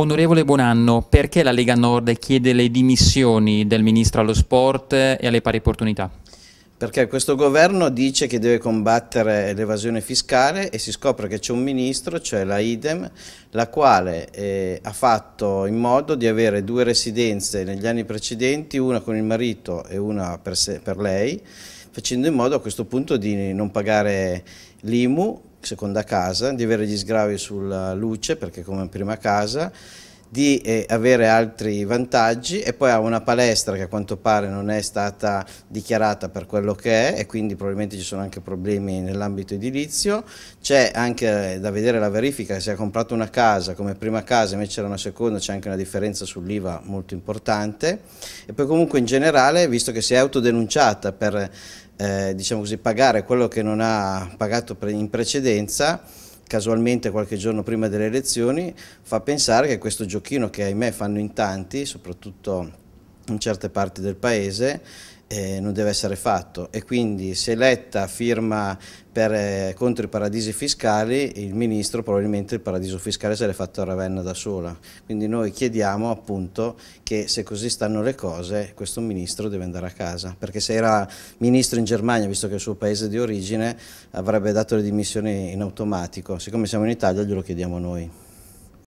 Onorevole Buonanno, perché la Lega Nord chiede le dimissioni del Ministro allo Sport e alle pari opportunità? Perché questo governo dice che deve combattere l'evasione fiscale e si scopre che c'è un ministro, cioè la IDEM, la quale eh, ha fatto in modo di avere due residenze negli anni precedenti, una con il marito e una per, se, per lei, facendo in modo a questo punto di non pagare l'IMU seconda casa, di avere gli sgravi sulla luce perché come prima casa, di eh, avere altri vantaggi e poi ha una palestra che a quanto pare non è stata dichiarata per quello che è e quindi probabilmente ci sono anche problemi nell'ambito edilizio, c'è anche eh, da vedere la verifica se ha comprato una casa come prima casa invece era una seconda c'è anche una differenza sull'IVA molto importante e poi comunque in generale visto che si è autodenunciata per eh, diciamo così, pagare quello che non ha pagato in precedenza, casualmente qualche giorno prima delle elezioni, fa pensare che questo giochino che ahimè fanno in tanti, soprattutto in certe parti del paese, eh, non deve essere fatto e quindi se Letta firma per, eh, contro i paradisi fiscali il ministro probabilmente il paradiso fiscale se l'è fatto a Ravenna da sola quindi noi chiediamo appunto che se così stanno le cose questo ministro deve andare a casa perché se era ministro in Germania visto che è il suo paese di origine avrebbe dato le dimissioni in automatico siccome siamo in Italia glielo chiediamo noi